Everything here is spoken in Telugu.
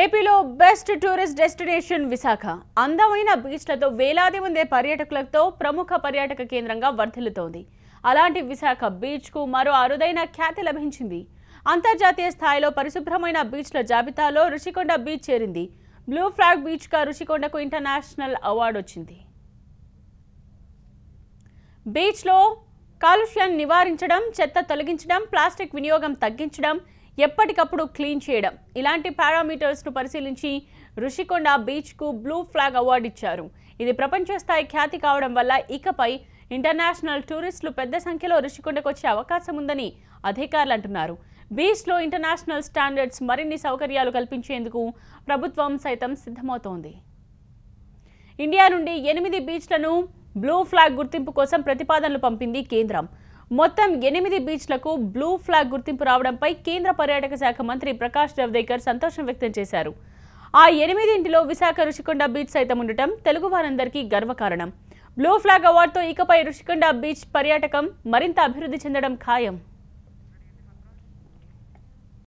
ఏపీలో బెస్ట్ టూరిస్ట్ డెస్టినేషన్ విశాఖ అందమైన బీచ్లతో వేలాది మంది పర్యాటకులతో ప్రముఖ పర్యాటక కేంద్రంగా వర్ధిల్లుతోంది అలాంటి విశాఖ బీచ్కు మరో అరుదైన ఖ్యాతి లభించింది అంతర్జాతీయ స్థాయిలో పరిశుభ్రమైన బీచ్ల జాబితాలో రుషికొండ బీచ్ చేరింది బ్లూ ఫ్లాగ్ బీచ్గా రుషికొండకు ఇంటర్నేషనల్ అవార్డు వచ్చింది బీచ్లో కాలుష్యాన్ని నివారించడం చెత్త తొలగించడం ప్లాస్టిక్ వినియోగం తగ్గించడం ఎప్పటికప్పుడు క్లీన్ చేయడం ఇలాంటి పారామీటర్స్ను పరిశీలించి ఋషికొండ బీచ్కు బ్లూ ఫ్లాగ్ అవార్డు ఇచ్చారు ఇది ప్రపంచ స్థాయి ఖ్యాతి కావడం వల్ల ఇకపై ఇంటర్నేషనల్ టూరిస్టులు పెద్ద సంఖ్యలో ఋషికొండకు వచ్చే అవకాశం ఉందని అధికారులు అంటున్నారు బీచ్లో ఇంటర్నేషనల్ స్టాండర్డ్స్ మరిన్ని సౌకర్యాలు కల్పించేందుకు ప్రభుత్వం సైతం సిద్ధమవుతోంది ఇండియా నుండి ఎనిమిది బీచ్లను బ్లూ ఫ్లాగ్ గుర్తింపు కోసం ప్రతిపాదనలు పంపింది కేంద్రం మొత్తం ఎనిమిది బీచ్లకు బ్లూ ఫ్లాగ్ గుర్తింపు రావడంపై కేంద్ర పర్యాటక శాఖ మంత్రి ప్రకాష్ జవదేకర్ సంతోషం వ్యక్తం చేశారు ఆ ఎనిమిదింటిలో విశాఖ రుషికొండ బీచ్ సైతం ఉండటం తెలుగు వారందరికీ గర్వకారణం బ్లూ ఫ్లాగ్ అవార్డుతో ఇకపై రుషికొండ బీచ్ పర్యాటకం మరింత అభివృద్ధి చెందడం ఖాయం